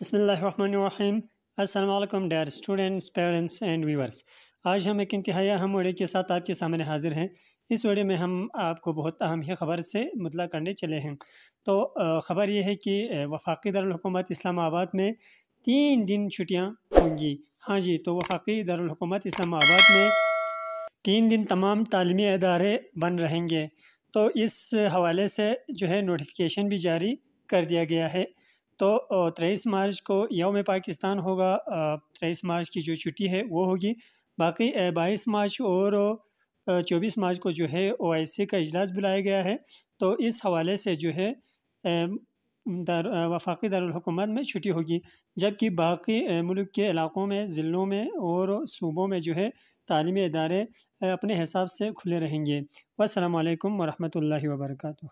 बसमीम् अल्लाम डर students parents and viewers आज हम एक इंतहाया हम वड़े के साथ आपके सामने हाजिर हैं इस वड़े में हम आपको बहुत अहम ही ख़बर से मुतला करने चले हैं तो ख़बर यह है कि वफाकी दारकूमत इस्लामाबाद में तीन दिन छुट्टियाँ होंगी हाँ जी तो वफाकी दारकूमत इस्लामाबाद में तीन दिन तमाम तलीमी अदारे बन रहेंगे तो इस हवाले से जो है नोटिफिकेशन भी जारी कर दिया गया है तो तेईस मार्च को यौम पाकिस्तान होगा तेईस मार्च की जो छुट्टी है वो होगी बाकी बाईस मार्च और चौबीस मार्च को जो है ओ का इजलास बुलाया गया है तो इस हवाले से जो है दार वफाकी दारकूमत में छुट्टी होगी जबकि बाकी मुल्क के इलाकों में ज़िलों में और सूबों में जो है तालीमी इदारे अपने हिसाब से खुले रहेंगे वालकम वरहमल वर्का